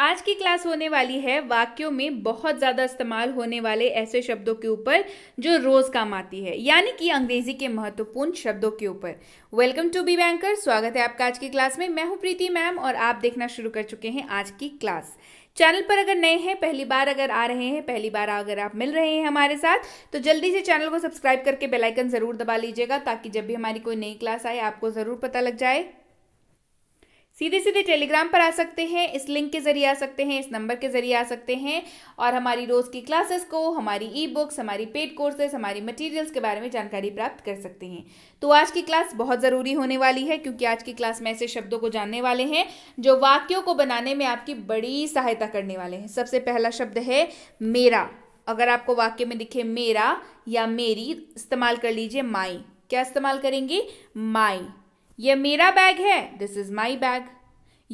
आज की क्लास होने वाली है वाक्यों में बहुत ज़्यादा इस्तेमाल होने वाले ऐसे शब्दों के ऊपर जो रोज़ काम आती है यानी कि अंग्रेजी के महत्वपूर्ण शब्दों के ऊपर वेलकम टू बी बैंकर स्वागत है आपका आज की क्लास में मैं हूं प्रीति मैम और आप देखना शुरू कर चुके हैं आज की क्लास चैनल पर अगर नए हैं पहली बार अगर आ रहे हैं पहली बार अगर आप मिल रहे हैं हमारे साथ तो जल्दी से चैनल को सब्सक्राइब करके बेलाइकन ज़रूर दबा लीजिएगा ताकि जब भी हमारी कोई नई क्लास आए आपको ज़रूर पता लग जाए सीधे सीधे टेलीग्राम पर आ सकते हैं इस लिंक के जरिए आ सकते हैं इस नंबर के जरिए आ सकते हैं और हमारी रोज़ की क्लासेस को हमारी ई बुक्स हमारी पेड कोर्सेस हमारी मटेरियल्स के बारे में जानकारी प्राप्त कर सकते हैं तो आज की क्लास बहुत ज़रूरी होने वाली है क्योंकि आज की क्लास में ऐसे शब्दों को जानने वाले हैं जो वाक्यों को बनाने में आपकी बड़ी सहायता करने वाले हैं सबसे पहला शब्द है मेरा अगर आपको वाक्य में दिखे मेरा या मेरी इस्तेमाल कर लीजिए माई क्या इस्तेमाल करेंगी माई यह मेरा बैग है दिस इज माई बैग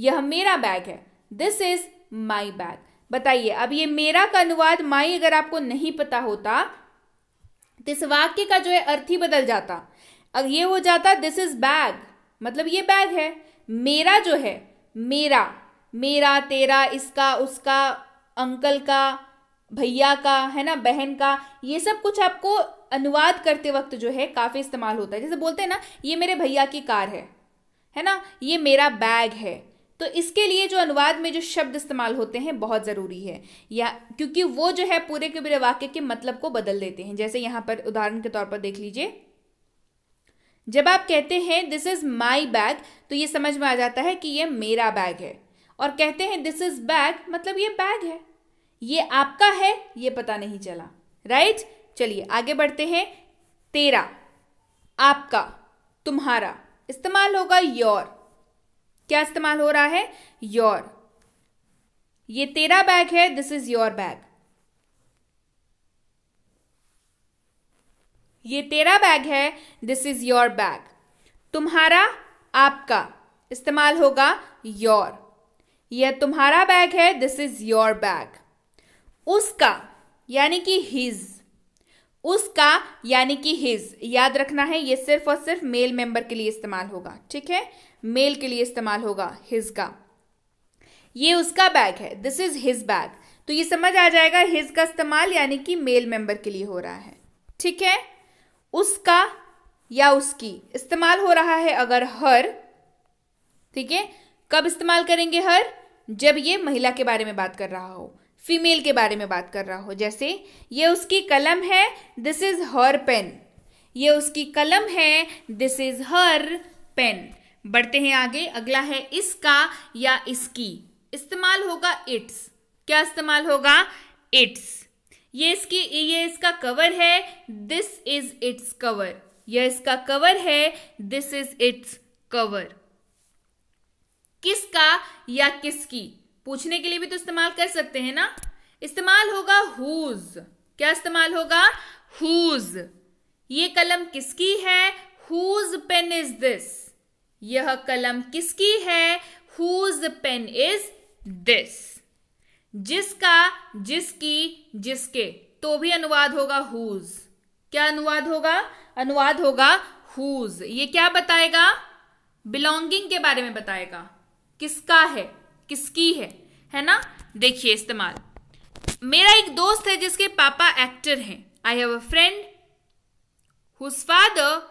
यह मेरा बैग है दिस इज माई बैग बताइए अब ये मेरा का अनुवाद माई अगर आपको नहीं पता होता तो इस वाक्य का जो है अर्थ ही बदल जाता अब ये हो जाता दिस इज बैग मतलब ये बैग है मेरा जो है मेरा मेरा तेरा इसका उसका अंकल का भैया का है ना बहन का ये सब कुछ आपको अनुवाद करते वक्त जो है काफ़ी इस्तेमाल होता है जैसे बोलते हैं ना ये मेरे भैया की कार है है ना ये मेरा बैग है तो इसके लिए जो अनुवाद में जो शब्द इस्तेमाल होते हैं बहुत ज़रूरी है या क्योंकि वो जो है पूरे के पूरे वाक्य के मतलब को बदल देते हैं जैसे यहाँ पर उदाहरण के तौर पर देख लीजिए जब आप कहते हैं दिस इज़ माई बैग तो ये समझ में आ जाता है कि ये मेरा बैग है और कहते हैं दिस इज़ बैग मतलब ये बैग है ये आपका है ये पता नहीं चला राइट चलिए आगे बढ़ते हैं तेरा आपका तुम्हारा इस्तेमाल होगा योर क्या इस्तेमाल हो रहा है योर ये तेरा बैग है दिस इज योर बैग ये तेरा बैग है दिस इज योर बैग तुम्हारा आपका इस्तेमाल होगा योर यह तुम्हारा बैग है दिस इज योर बैग उसका यानी कि हिज उसका यानी कि हिज याद रखना है ये सिर्फ और सिर्फ मेल मेंबर के लिए इस्तेमाल होगा ठीक है मेल के लिए इस्तेमाल होगा हिज का ये उसका बैग है दिस इज हिज बैग तो ये समझ आ जाएगा हिज का इस्तेमाल यानी कि मेल मेंबर के लिए हो रहा है ठीक है उसका या उसकी इस्तेमाल हो रहा है अगर हर ठीक है कब इस्तेमाल करेंगे हर जब ये महिला के बारे में बात कर रहा हो फीमेल के बारे में बात कर रहा हो जैसे ये उसकी कलम है दिस इज हर पेन ये उसकी कलम है दिस इज हर पेन बढ़ते हैं आगे अगला है इसका या इसकी इस्तेमाल होगा इट्स क्या इस्तेमाल होगा इट्स ये इसकी ये इसका कवर है दिस इज इट्स कवर यह इसका कवर है दिस इज इट्स कवर किसका या किसकी पूछने के लिए भी तो इस्तेमाल कर सकते हैं ना इस्तेमाल होगा हुज क्या इस्तेमाल होगा हुज ये कलम किसकी है हुज पेन इज दिस यह कलम किसकी है हुज पेन इज दिस जिसका जिसकी जिसके तो भी अनुवाद होगा हुज क्या अनुवाद होगा अनुवाद होगा हुज ये क्या बताएगा बिलोंगिंग के बारे में बताएगा किसका है किसकी है है ना देखिए इस्तेमाल मेरा एक दोस्त है जिसके पापा एक्टर हैं I have a friend whose father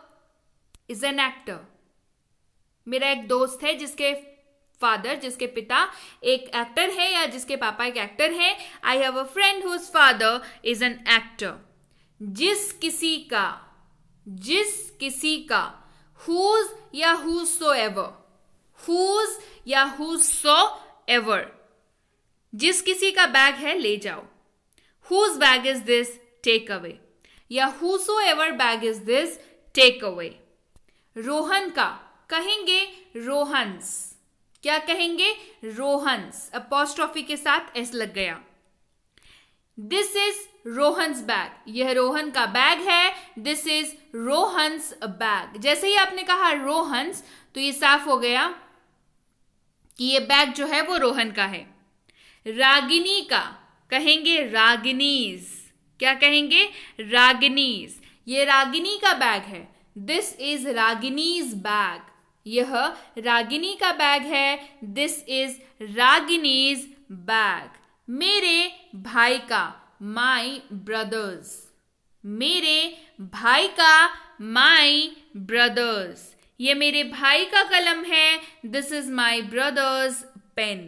is an actor मेरा एक दोस्त है जिसके फादर जिसके पिता एक एक्टर है या जिसके पापा एक एक्टर है I have a friend whose father is an actor जिस किसी का जिस किसी का हुज या हुज सो एवर हुज या हुज सो एवर जिस किसी का बैग है ले जाओ whose bag is this take away या who so ever bag is this take away Rohan का कहेंगे रोहंस क्या कहेंगे रोहंस अपोस्ट्रॉफी के साथ एस लग गया दिस इज रोहंस बैग यह रोहन का बैग है दिस इज रोहंस बैग जैसे ही आपने कहा रोहंस तो ये साफ हो गया कि ये बैग जो है वो रोहन का है रागिनी का कहेंगे रागिनीज क्या कहेंगे रागिनीज ये रागिनी का बैग है दिस इज रागिनीज बैग यह रागिनी का बैग है दिस इज रागिनीज बैग मेरे भाई का माई ब्रदर्स मेरे भाई का माई ब्रदर्स ये मेरे भाई का कलम है this is my brother's pen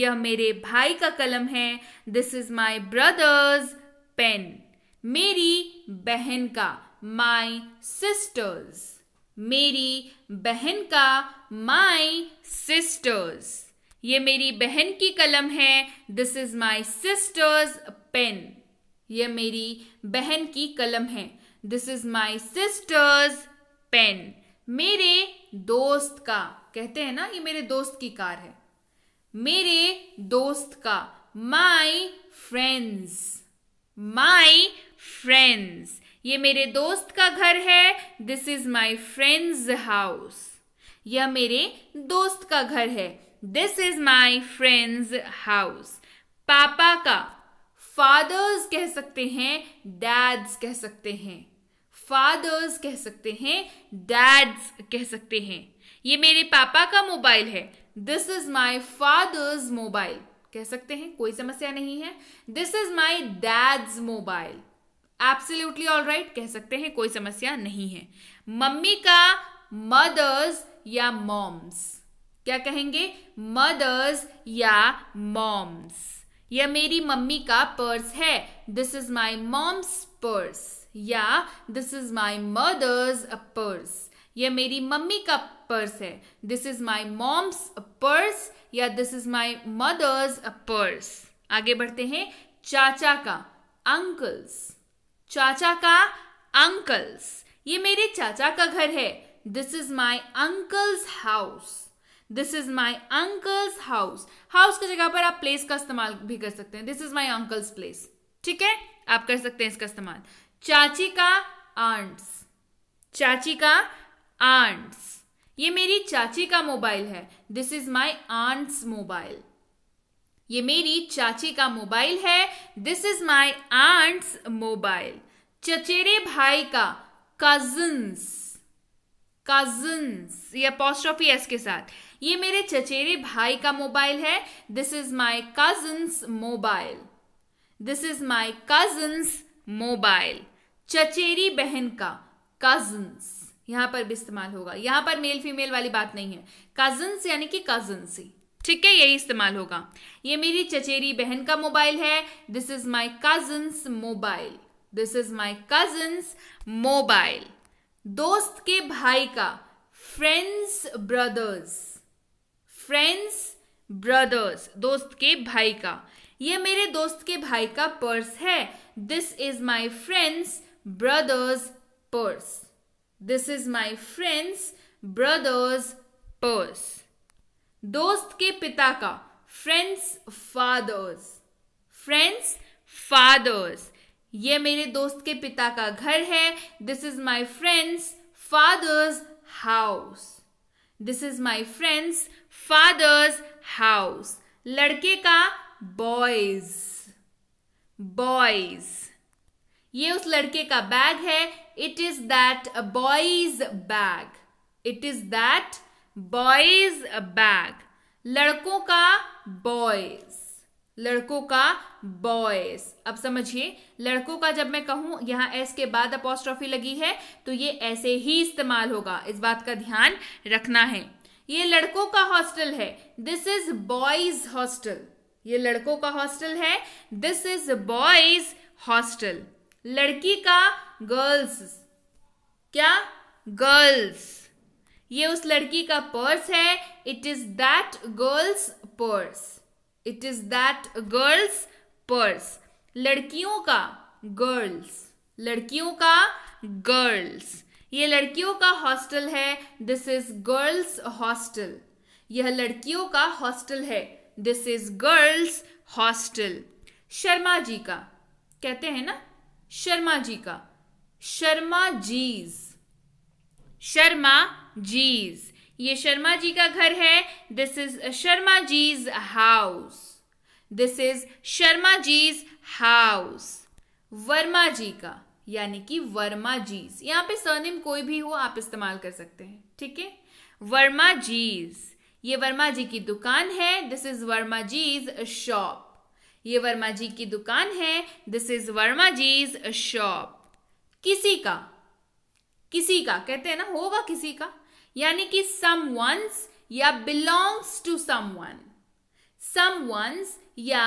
यह मेरे भाई का कलम है this is my brother's pen मेरी बहन का माई सिस्टर्स मेरी बहन का माई सिस्टर्स ये मेरी बहन की कलम है this is my sister's pen ये मेरी बहन की कलम है this is my sister's pen मेरे दोस्त का कहते हैं ना ये मेरे दोस्त की कार है मेरे दोस्त का माई फ्रेंड्स माई फ्रेंड्स ये मेरे दोस्त का घर है this is my friend's house यह मेरे दोस्त का घर है this is my friend's house पापा का फादर्स कह सकते हैं डैड्स कह सकते हैं फादर्स कह सकते हैं डैड्स कह सकते हैं ये मेरे पापा का मोबाइल है this is my father's mobile कह सकते हैं कोई समस्या नहीं है this is my dad's mobile absolutely all right कह सकते हैं कोई समस्या नहीं है मम्मी का मदर्स या मॉम्स क्या कहेंगे मदर्स या मॉम्स या मेरी मम्मी का पर्स है this is my mom's purse या this is my mother's a purse यह मेरी मम्मी का पर्स है this is my mom's a purse या this is my mother's a purse आगे बढ़ते हैं चाचा का अंकल्स चाचा का अंकल्स ये मेरे चाचा का घर है this is my uncle's house this is my uncle's house house की जगह पर आप प्लेस का इस्तेमाल भी कर सकते हैं this is my uncle's place ठीक है आप कर सकते हैं इसका इस्तेमाल चाची का आंट्स चाची का आंट्स ये मेरी चाची का मोबाइल है this is my aunt's mobile ये मेरी चाची का मोबाइल है this is my aunt's mobile चचेरे भाई का कजन्स कजन्स ये पॉस्ट्रॉफी एस के साथ ये मेरे चचेरे भाई का मोबाइल है this is my cousin's mobile this is my cousin's mobile चचेरी बहन का कजन्स यहां पर भी इस्तेमाल होगा यहां पर मेल फीमेल वाली बात नहीं है कजन्स यानी कि कजन ठीक है यही इस्तेमाल होगा ये मेरी चचेरी बहन का मोबाइल है this is my cousin's mobile this is my cousin's mobile दोस्त के भाई का फ्रेंड्स ब्रदर्स फ्रेंड्स ब्रदर्स दोस्त के भाई का ये मेरे दोस्त के भाई का पर्स है this is my friend's brother's purse this is my friend's brother's purse दोस्त के पिता का फ्रेंड्स फादर्स फ्रेंड्स फादर्स ये मेरे दोस्त के पिता का घर है this is my friend's father's house this is my friend's father's house लड़के का बॉयज़ बॉयज ये उस लड़के का बैग है it is that boy's bag it is that boy's bag लड़कों का बॉयज लड़कों का बॉयज अब समझिए लड़कों का जब मैं कहूं यहां एस के बाद अपोस्ट्रॉफी लगी है तो ये ऐसे ही इस्तेमाल होगा इस बात का ध्यान रखना है ये लड़कों का हॉस्टल है दिस इज बॉयज हॉस्टल ये लड़कों का हॉस्टल है दिस इज बॉयज हॉस्टल लड़की का गर्ल्स क्या गर्ल्स ये उस लड़की का पर्स है it is that girl's purse it is that girl's purse लड़कियों का गर्ल्स लड़कियों का गर्ल्स ये लड़कियों का हॉस्टल है दिस इज गर्ल्स हॉस्टल यह लड़कियों का हॉस्टल है this is girls hostel Sharma ji का कहते हैं ना शर्मा जी का शर्मा जीज शर्मा जीज ये शर्मा जी का घर है this is Sharma ji's house this is Sharma ji's house Verma ji का यानी कि वर्मा जीज यहां पे सरनेम कोई भी हो आप इस्तेमाल कर सकते हैं ठीक है वर्मा जीज़ ये वर्मा जी की दुकान है this is Verma ji's shop ये वर्मा जी की दुकान है this is Verma ji's shop किसी का किसी का कहते हैं ना होगा किसी का यानी कि सम वंस या belongs to someone someone's या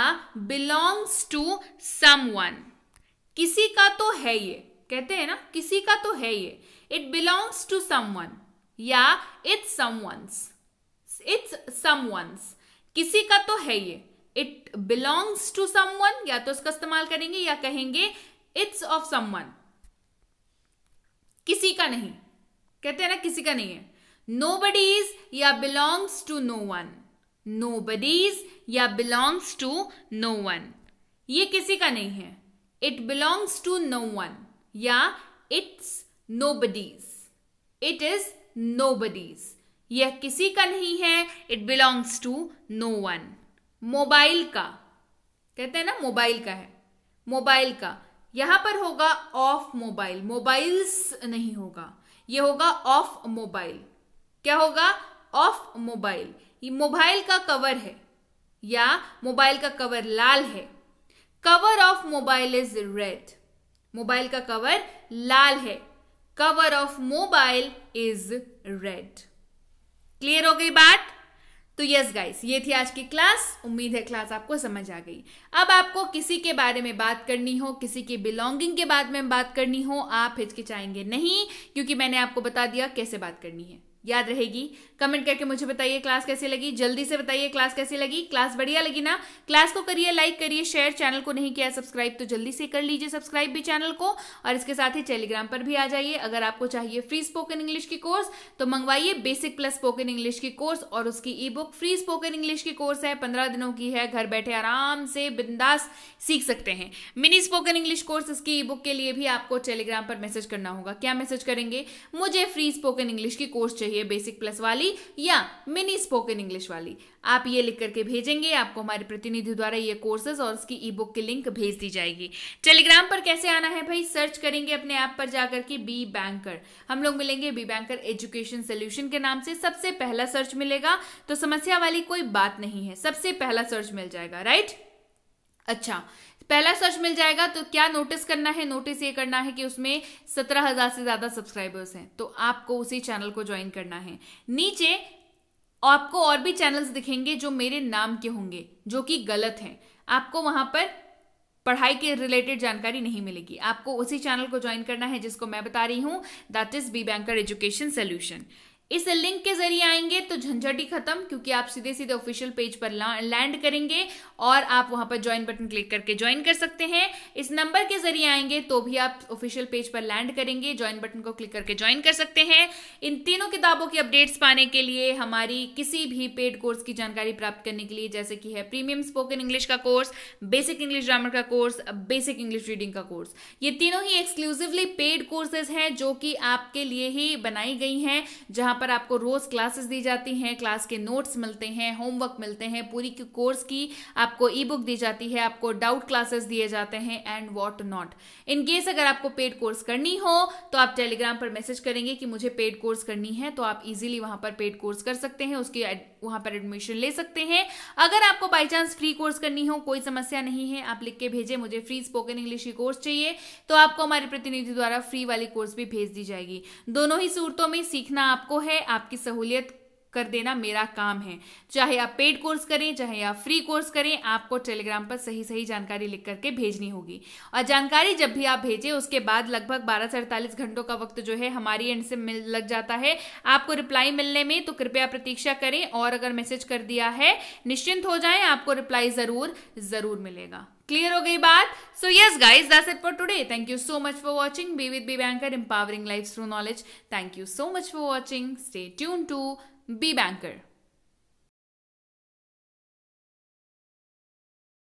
बिलोंग्स टू सम वन किसी का तो है ये कहते हैं ना किसी का तो है ये it belongs to someone या it's someone's it's someone's किसी का तो है ये इट बिलोंग्स टू समवन या तो उसका इस्तेमाल करेंगे या कहेंगे इट्स ऑफ समवन किसी का नहीं कहते हैं ना किसी का नहीं है नो बडीज या belongs to no one nobody's या बिलोंग्स टू नो वन ये किसी का नहीं है it belongs to no one या it's nobody's it is nobody's यह किसी का नहीं है it belongs to no one mobile का कहते हैं ना मोबाइल का है मोबाइल का यहां पर होगा ऑफ मोबाइल मोबाइल्स नहीं होगा यह होगा ऑफ मोबाइल क्या होगा ऑफ मोबाइल ये मोबाइल का कवर है या मोबाइल का कवर लाल है cover of mobile is red mobile का कवर लाल है cover of mobile is red clear हो गई बात तो यस गाइस ये थी आज की क्लास उम्मीद है क्लास आपको समझ आ गई अब आपको किसी के बारे में बात करनी हो किसी की बिलोंगिंग के बारे में बात करनी हो आप हिचकिचाएंगे नहीं क्योंकि मैंने आपको बता दिया कैसे बात करनी है याद रहेगी कमेंट करके मुझे बताइए क्लास कैसी लगी जल्दी से बताइए क्लास कैसी लगी क्लास बढ़िया लगी ना क्लास को करिए लाइक करिए शेयर चैनल को नहीं किया सब्सक्राइब तो जल्दी से कर लीजिए सब्सक्राइब भी चैनल को और इसके साथ ही टेलीग्राम पर भी आ जाइए अगर आपको चाहिए फ्री स्पोकन इंग्लिश की कोर्स तो मंगवाइए बेसिक प्लस स्पोकन इंग्लिश की कोर्स और उसकी e book free spoken English की कोर्स है पंद्रह दिनों की है घर बैठे आराम से बिंदास सीख सकते हैं मिनी स्पोकन इंग्लिश कोर्स इसकी ई बुक के लिए भी आपको टेलीग्राम पर मैसेज करना होगा क्या मैसेज करेंगे मुझे फ्री स्पोकन इंग्लिश की कोर्स चाहिए चाहिए बेसिक प्लस वाली या मिनी स्पोकन इंग्लिश वाली आप ये लिख करके भेजेंगे आपको हमारे प्रतिनिधि द्वारा ये कोर्सेज और उसकी ई बुक की लिंक भेज दी जाएगी टेलीग्राम पर कैसे आना है भाई सर्च करेंगे अपने ऐप पर जाकर के बी बैंकर हम लोग मिलेंगे बी बैंकर एजुकेशन सोल्यूशन के नाम से सबसे पहला सर्च मिलेगा तो समस्या वाली कोई बात नहीं है सबसे पहला सर्च मिल जाएगा राइट अच्छा पहला सर्च मिल जाएगा तो क्या नोटिस करना है नोटिस ये करना है कि उसमें सत्रह हजार से ज्यादा सब्सक्राइबर्स हैं तो आपको उसी चैनल को ज्वाइन करना है नीचे आपको और भी चैनल्स दिखेंगे जो मेरे नाम के होंगे जो कि गलत हैं आपको वहां पर पढ़ाई के रिलेटेड जानकारी नहीं मिलेगी आपको उसी चैनल को ज्वाइन करना है जिसको मैं बता रही हूं that is B banker education solution इस लिंक के जरिए आएंगे तो झंझट ही खत्म क्योंकि आप सीधे सीधे ऑफिशियल पेज पर लैंड करेंगे और आप वहां पर ज्वाइन बटन क्लिक करके ज्वाइन कर सकते हैं इस नंबर के जरिए आएंगे तो भी आप ऑफिशियल पेज पर लैंड करेंगे ज्वाइन बटन को क्लिक करके ज्वाइन कर सकते हैं इन तीनों किताबों की अपडेट्स पाने के लिए हमारी किसी भी पेड कोर्स की जानकारी प्राप्त करने के लिए जैसे कि है प्रीमियम स्पोकन इंग्लिश का कोर्स बेसिक इंग्लिश ग्रामर का कोर्स बेसिक इंग्लिश रीडिंग का कोर्स ये तीनों ही एक्सक्लूसिवली पेड कोर्सेज हैं जो कि आपके लिए ही बनाई गई हैं जहां पर आपको रोज क्लासेस दी जाती हैं क्लास के नोट्स मिलते हैं होमवर्क मिलते हैं पूरी कोर्स की आपको ई बुक दी जाती है आपको डाउट क्लासेस दिए जाते हैं एंड वॉट नॉट इनकेस अगर आपको पेड कोर्स करनी हो तो आप टेलीग्राम पर मैसेज करेंगे कि मुझे पेड कोर्स करनी है तो आप इजिली वहां पर पेड कोर्स कर सकते हैं उसकी वहां पर एडमिशन ले सकते हैं अगर आपको बाई चांस फ्री कोर्स करनी हो कोई समस्या नहीं है आप लिख के भेजे मुझे फ्री स्पोकन इंग्लिश की कोर्स चाहिए तो आपको हमारे प्रतिनिधि द्वारा फ्री वाली कोर्स भी भेज दी जाएगी दोनों ही सूरतों में सीखना आपको है आपकी सहूलियत कर देना मेरा काम है चाहे आप पेड कोर्स करें चाहे आप फ्री कोर्स करें आपको टेलीग्राम पर सही सही जानकारी लिख करके भेजनी होगी और जानकारी जब भी आप भेजें उसके बाद लगभग बारह से अड़तालीस घंटों का वक्त जो है हमारी एंड से मिल लग जाता है आपको रिप्लाई मिलने में तो कृपया प्रतीक्षा करें और अगर मैसेज कर दिया है निश्चिंत हो जाए आपको रिप्लाई जरूर जरूर मिलेगा क्लियर हो गई बात so yes guys that's it for today thank you so much for watching be with be banker empowering life through knowledge thank you so much for watching stay tune to Be banker.